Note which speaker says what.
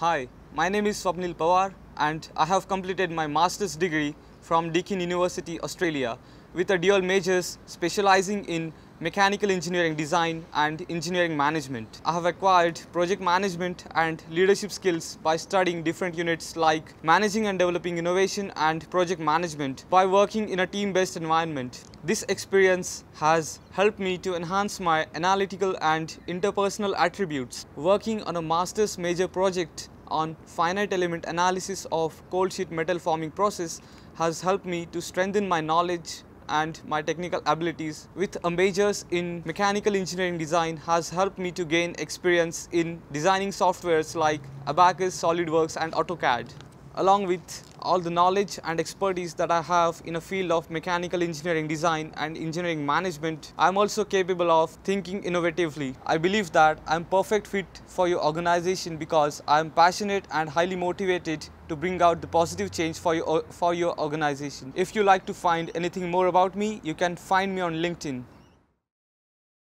Speaker 1: Hi, my name is Swapnil Pawar and I have completed my master's degree from Deakin University, Australia with a dual majors specializing in mechanical engineering design and engineering management. I have acquired project management and leadership skills by studying different units like managing and developing innovation and project management by working in a team-based environment. This experience has helped me to enhance my analytical and interpersonal attributes. Working on a master's major project on finite element analysis of cold sheet metal forming process has helped me to strengthen my knowledge and my technical abilities with a majors in mechanical engineering design has helped me to gain experience in designing softwares like Abacus, SolidWorks and AutoCAD along with all the knowledge and expertise that I have in a field of mechanical engineering design and engineering management, I'm also capable of thinking innovatively. I believe that I'm perfect fit for your organization because I'm passionate and highly motivated to bring out the positive change for your, for your organization. If you like to find anything more about me, you can find me on LinkedIn.